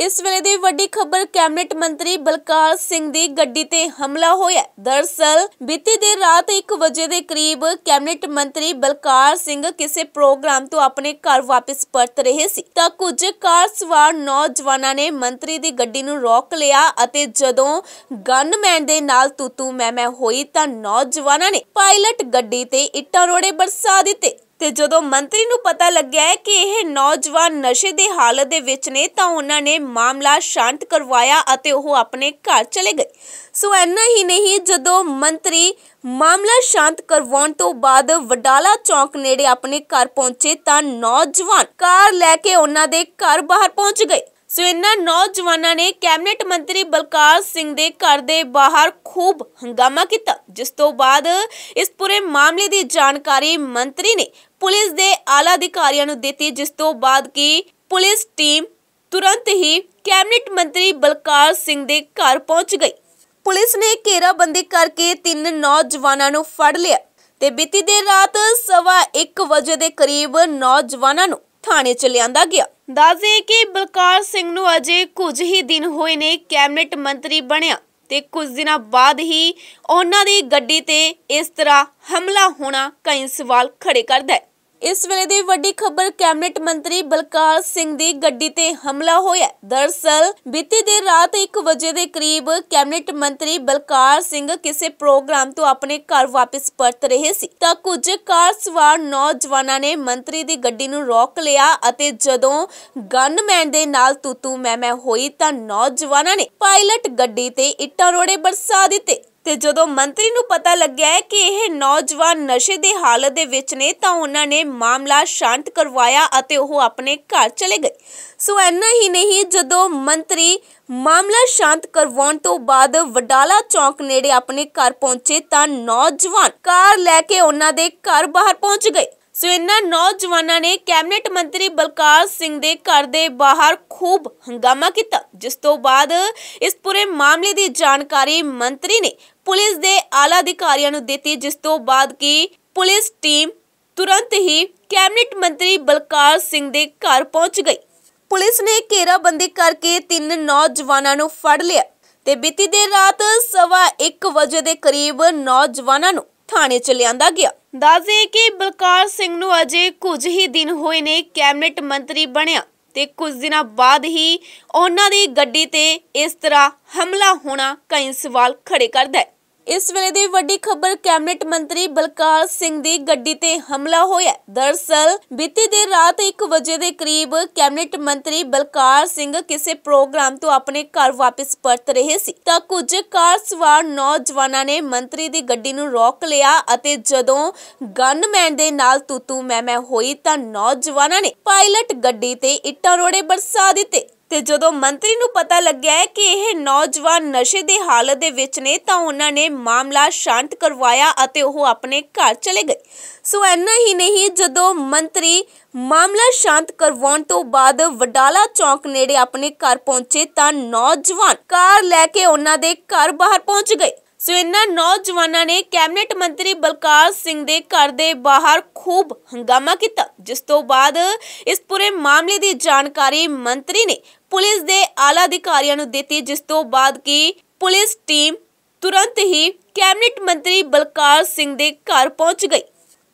ਇਸ ਵੇਲੇ ਦੀ ਵੱਡੀ ਖਬਰ ਕੈਬਨਿਟ ਮੰਤਰੀ ਬਲਕਾਰ ਸਿੰਘ ਦੀ ਗੱਡੀ ਤੇ ਹਮਲਾ ਹੋਇਆ ਦਰਸਲ ਬੀਤੀ ਦੇ ਰਾਤ 1 ਵਜੇ ਦੇ ਕਰੀਬ ਕੈਬਨਿਟ ਮੰਤਰੀ ਬਲਕਾਰ ਸਿੰਘ ਕਿਸੇ ਪ੍ਰੋਗਰਾਮ ਤੋਂ ਆਪਣੇ ਘਰ ਵਾਪਸ ਪਰਤ ਰਹੇ ਸੀ ਤਾਂ ਕੁਝ ਕਾਰ ਸਵਾਰ ਨੌਜਵਾਨਾਂ ਨੇ ਮੰਤਰੀ ਦੀ ਗੱਡੀ ਨੂੰ ਰੋਕ ਲਿਆ ਅਤੇ ਜਦੋਂ ਗਨਮੈਨ ਦੇ ਨਾਲ ਤੂਤੂ ਮੈਂ ਮੈਂ ਹੋਈ ਤਾਂ ਨੌਜਵਾਨਾਂ ਨੇ ਪਾਇਲਟ ਗੱਡੀ ਤੇ ਇੱਟਾਂ ਰੋੜੇ ਬਰਸਾ ਦਿੱਤੇ ਤੇ ਜਦੋਂ ਮੰਤਰੀ ਨੂੰ ਪਤਾ ਲੱਗਿਆ ਹੈ ਕਿ ਇਹ ਨੌਜਵਾਨ ਨਸ਼ੇ ਦੀ ਹਾਲਤ ਦੇ ਵਿੱਚ ਨੇ ਤਾਂ ਉਹਨਾਂ ਨੇ ਮਾਮਲਾ ਸ਼ਾਂਤ ਕਰਵਾਇਆ ਅਤੇ ਉਹ ਆਪਣੇ ਘਰ ਚਲੇ ਗਏ ਸੋ ਐਨਾ ਹੀ ਨਹੀਂ ਜਦੋਂ ਮੰਤਰੀ ਮਾਮਲਾ ਸ਼ਾਂਤ ਕਰਵਾਉਣ ਤੋਂ ਬਾਅਦ ਵਡਾਲਾ ਚੌਂਕ ਨੇੜੇ ਆਪਣੇ ਘਰ ਪਹੁੰਚੇ ਤਾਂ ਨੌਜਵਾਨ ਕਾਰ ਲੈ ਕੇ ਉਹਨਾਂ ਦੇ ਘਰ ਬਾਹਰ ਪਹੁੰਚ ਗਏ ਸੋ ਇਹਨਾਂ ਨੌਜਵਾਨਾਂ ਨੇ ਕੈਬਨਿਟ ਮੰਤਰੀ ਬਲਕਾਰ ਸਿੰਘ ਦੇ ਘਰ ਦੇ ਬਾਹਰ ਖੂਬ ਹੰਗਾਮਾ ਕੀਤਾ ਜਿਸ ਤੋਂ ਬਾਅਦ ਇਸ ਪੂਰੇ ਮਾਮਲੇ ਦੀ ਜਾਣਕਾਰੀ ਮੰਤਰੀ ਨੇ ਪੁਲਿਸ ਦੇ ਆਲਾ ਅਧਿਕਾਰੀਆਂ ਨੂੰ ਦਿੱਤੀ ਜਿਸ ਤੋਂ ਬਾਅਦ ਕਿ ਪੁਲਿਸ ਟੀਮ ਤੁਰੰਤ ਹੀ ਕੈਬਨਿਟ ਮੰਤਰੀ ਬਲਕਾਰ ਸਿੰਘ ਦੇ ਘਰ ਪਹੁੰਚ ਗਈ ਪੁਲਿਸ ਨੇ ਘੇਰਾਬੰਦੀ ਕਰਕੇ ਤਿੰਨ ਨੌਜਵਾਨਾਂ ਨੂੰ ਫੜ ਲਿਆ ਤੇ ਬੀਤੀ ਦੇ ਰਾਤ ਸਵਾ 1 ਵਜੇ ਦੇ ਕਰੀਬ ਨੌਜਵਾਨਾਂ ਨੂੰ ਥਾਣੇ ਚ ਲਿਆਂਦਾ ਗਿਆ ਦਾਜੇ ਕਿ ਬਲਕਾਰ ਸਿੰਘ ਨੂੰ ਅਜੇ ਕੁਝ ਹੀ ਦਿਨ ਹੋਏ ਨੇ ਕੈਬਨਿਟ ਮੰਤਰੀ ਬਣਿਆ ਤੇ ਕੁਝ ਦਿਨਾਂ ਬਾਅਦ ਹੀ ਉਹਨਾਂ ਦੀ ਗੱਡੀ ਤੇ ਇਸ ਤਰ੍ਹਾਂ ਹਮਲਾ ਹੋਣਾ ਕਈ ਸਵਾਲ ਖੜੇ ਕਰਦਾ ਹੈ ਇਸ ਵੇਲੇ ਦੀ ਵੱਡੀ ਖਬਰ ਕੈਬਨਿਟ ਮੰਤਰੀ ਬਲਕਾਰ ਸਿੰਘ ਦੀ ਗੱਡੀ ਤੇ ਹਮਲਾ ਹੋਇਆ ਦਰਸਲ ਬੀਤੀ ਦੇ ਰਾਤ 1 ਵਜੇ ਦੇ ਕਰੀਬ ਕੈਬਨਿਟ ਮੰਤਰੀ ਬਲਕਾਰ ਸਿੰਘ ਕਿਸੇ ਪ੍ਰੋਗਰਾਮ ਤੋਂ ਆਪਣੇ ਘਰ ਵਾਪਸ ਪਰਤ ਰਹੇ ਸੀ ਤਾਂ ਕੁਝ ਕਾਰ ਸਵਾਰ ਨੌਜਵਾਨਾਂ ਨੇ ਮੰਤਰੀ ਦੀ ਗੱਡੀ ਨੂੰ ਰੋਕ ਲਿਆ ਅਤੇ ਜਦੋਂ ਗਨਮੈਨ ਦੇ ਨਾਲ ਤੂਤੂ ਮੈਂ ਮੈਂ ਹੋਈ ਤਾਂ ਨੌਜਵਾਨਾਂ ਨੇ ਪਾਇਲਟ ਗੱਡੀ ਤੇ ਇੱਟਾਂ ਰੋੜੇ ਬਰਸਾ ਦਿੱਤੇ ਤੇ ਜਦੋਂ ਮੰਤਰੀ ਨੂੰ ਪਤਾ ਲੱਗਿਆ ਕਿ ਇਹ ਨੌਜਵਾਨ ਨਸ਼ੇ ਦੇ ਹਾਲਤ ਦੇ ਵਿੱਚ ਨੇ ਤਾਂ ਉਹਨਾਂ ਨੇ ਮਾਮਲਾ ਸ਼ਾਂਤ ਕਰਵਾਇਆ ਅਤੇ ਉਹ ਆਪਣੇ ਘਰ ਚਲੇ ਗਏ ਸੋ ਐਨਾ ਹੀ ਨਹੀਂ ਜਦੋਂ ਮੰਤਰੀ ਮਾਮਲਾ ਸ਼ਾਂਤ ਕਰਵਾਉਣ ਤੋਂ ਬਾਅਦ ਵਡਾਲਾ ਚੌਂਕ ਨੇੜੇ ਆਪਣੇ ਘਰ ਪਹੁੰਚੇ ਤਾਂ ਨੌਜਵਾਨ ਕਾਰ ਲੈ ਕੇ ਉਹਨਾਂ ਦੇ ਘਰ ਬਾਹਰ ਪਹੁੰਚ ਗਏ ਸੋ ਇਹਨਾਂ ਨੌਜਵਾਨਾਂ ਨੇ ਕੈਬਨਿਟ ਮੰਤਰੀ ਬਲਕਾਰ ਸਿੰਘ ਦੇ ਘਰ ਦੇ ਬਾਹਰ ਖੂਬ ਹੰਗਾਮਾ ਕੀਤਾ ਜਿਸ ਤੋਂ ਬਾਅਦ ਇਸ ਪੂਰੇ ਮਾਮਲੇ ਦੀ ਜਾਣਕਾਰੀ ਮੰਤਰੀ ਨੇ ਪੁਲਿਸ ਦੇ ਆਲਾ ਅਧਿਕਾਰੀਆਂ ਨੂੰ ਦਿੱਤੀ ਜਿਸ ਤੋਂ ਬਾਅਦ ਕਿ ਪੁਲਿਸ ਟੀਮ ਤੁਰੰਤ ਹੀ ਕੈਬਨਿਟ ਮੰਤਰੀ ਬਲਕਾਰ ਸਿੰਘ ਦੇ ਘਰ ਪਹੁੰਚ ਗਈ ਪੁਲਿਸ ਨੇ ਘੇਰਾਬੰਦੀ ਕਰਕੇ ਤਿੰਨ ਨੌਜਵਾਨਾਂ ਨੂੰ ਫੜ ਲਿਆ ਤੇ ਬੀਤੀ ਦੇਰ ਰਾਤ ਸਵਾ 1 ਵਜੇ ਦੇ ਕਰੀਬ ਨੌਜਵਾਨਾਂ ਨੂੰ ਥਾਣੇ ਚ ਲਿਆਂਦਾ ਗਿਆ ਦੱਸਦੇ ਕਿ ਬਲਕਾਰ ਸਿੰਘ ਨੂੰ ਅਜੇ ਕੁਝ ਹੀ ਦਿਨ ਹੋਏ ਨੇ ਕੈਬਨਿਟ ਮੰਤਰੀ ਬਣਿਆ ਤੇ ਕੁਝ ਦਿਨਾਂ ਬਾਅਦ ਹੀ ਉਹਨਾਂ ਦੀ ਗੱਡੀ ਤੇ ਇਸ ਤਰ੍ਹਾਂ ਹਮਲਾ ਹੋਣਾ ਕਈ ਸਵਾਲ ਖੜੇ ਕਰਦਾ ਹੈ ਇਸ ਵੇਲੇ ਦੀ ਵੱਡੀ ਖਬਰ ਕੈਬਨਿਟ ਮੰਤਰੀ ਬਲਕਾਰ ਸਿੰਘ ਦੀ ਗੱਡੀ ਤੇ ਹਮਲਾ ਹੋਇਆ ਦਰਸਲ ਬੀਤੀ ਦੇ ਰਾਤ 1 ਵਜੇ ਦੇ ਕਰੀਬ ਕੈਬਨਿਟ ਮੰਤਰੀ ਬਲਕਾਰ ਸਿੰਘ ਕਿਸੇ ਪ੍ਰੋਗਰਾਮ ਤੋਂ ਆਪਣੇ ਘਰ ਵਾਪਸ ਪਰਤ ਰਹੇ ਸੀ ਤਾਂ ਕੁਝ ਕਾਰ ਸਵਾਰ ਨੌਜਵਾਨਾਂ ਨੇ ਮੰਤਰੀ ਦੀ ਗੱਡੀ ਨੂੰ ਰੋਕ ਲਿਆ ਅਤੇ ਜਦੋਂ ਗਨਮੈਨ ਦੇ ਨਾਲ ਤੂਤੂ ਮੈਂ ਮੈਂ ਹੋਈ ਤਾਂ ਨੌਜਵਾਨਾਂ ਨੇ ਪਾਇਲਟ ਗੱਡੀ ਤੇ ਇੱਟਾਂ ਰੋੜੇ ਬਰਸਾ ਦਿੱਤੇ ਤੇ ਜਦੋਂ ਮੰਤਰੀ ਨੂੰ ਪਤਾ ਲੱਗਿਆ ਹੈ ਕਿ ਇਹ ਨੌਜਵਾਨ ਨਸ਼ੇ ਦੀ ਹਾਲਤ ਦੇ ਵਿੱਚ ਨੇ ਤਾਂ ਉਹਨਾਂ ਨੇ ਮਾਮਲਾ ਸ਼ਾਂਤ ਕਰਵਾਇਆ ਅਤੇ ਉਹ ਆਪਣੇ ਘਰ ਚਲੇ ਗਏ ਸੋ ਐਨਾ ਹੀ ਨਹੀਂ ਜਦੋਂ ਮੰਤਰੀ ਮਾਮਲਾ ਸ਼ਾਂਤ ਕਰਵਾਉਣ ਤੋਂ ਬਾਅਦ ਵਡਾਲਾ ਚੌਂਕ ਨੇੜੇ ਆਪਣੇ ਘਰ ਪਹੁੰਚੇ ਤਾਂ ਨੌਜਵਾਨ ਕਾਰ ਲੈ ਕੇ ਉਹਨਾਂ ਦੇ ਘਰ ਬਾਹਰ ਪਹੁੰਚ ਗਏ ਸੋ ਇਹਨਾਂ ਨੌਜਵਾਨਾਂ ਨੇ ਕੈਬਨਿਟ ਮੰਤਰੀ ਬਲਕਾਰ ਸਿੰਘ ਦੇ ਘਰ ਦੇ ਬਾਹਰ ਖੂਬ ਹੰਗਾਮਾ ਕੀਤਾ ਜਿਸ ਤੋਂ ਬਾਅਦ ਇਸ ਪੂਰੇ ਮਾਮਲੇ ਦੀ ਜਾਣਕਾਰੀ ਮੰਤਰੀ ਨੇ ਪੁਲਿਸ ਦੇ ਆਲਾ ਅਧਿਕਾਰੀਆਂ ਨੂੰ ਦਿੱਤੀ ਜਿਸ ਤੋਂ ਬਾਅਦ ਕਿ ਪੁਲਿਸ ਟੀਮ ਤੁਰੰਤ ਹੀ ਕੈਬਨਿਟ ਮੰਤਰੀ ਬਲਕਾਰ ਸਿੰਘ ਦੇ ਘਰ ਪਹੁੰਚ ਗਈ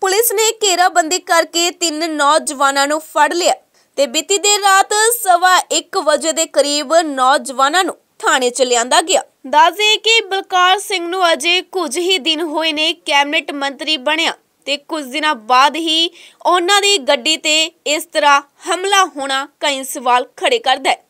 ਪੁਲਿਸ ਨੇ ਘੇਰਾਬੰਦੀ ਕਰਕੇ ਤਿੰਨ ਨੌਜਵਾਨਾਂ ਨੂੰ ਫੜ ਲਿਆ ਤੇ ਬੀਤੀ ਦੇ ਰਾਤ ਸਵਾ 1 ਵਜੇ ਦੇ ਕਰੀਬ ਨੌਜਵਾਨਾਂ ਨੂੰ ਥਾਣੇ ਚ ਲਿਆਂਦਾ ਗਿਆ ਦਾਜੇ ਕਿ ਬਲਕਾਰ ਸਿੰਘ ਨੂੰ ਅਜੇ ਕੁਝ ਹੀ ਦਿਨ ਹੋਏ ਨੇ ਕੈਬਨਿਟ ਮੰਤਰੀ ਬਣਿਆ ਤੇ ਕੁਝ ਦਿਨਾਂ ਬਾਅਦ ਹੀ ਉਹਨਾਂ ਦੀ ਗੱਡੀ ਤੇ ਇਸ ਤਰ੍ਹਾਂ ਹਮਲਾ ਹੋਣਾ ਕਈ ਸਵਾਲ ਖੜੇ ਕਰਦਾ ਹੈ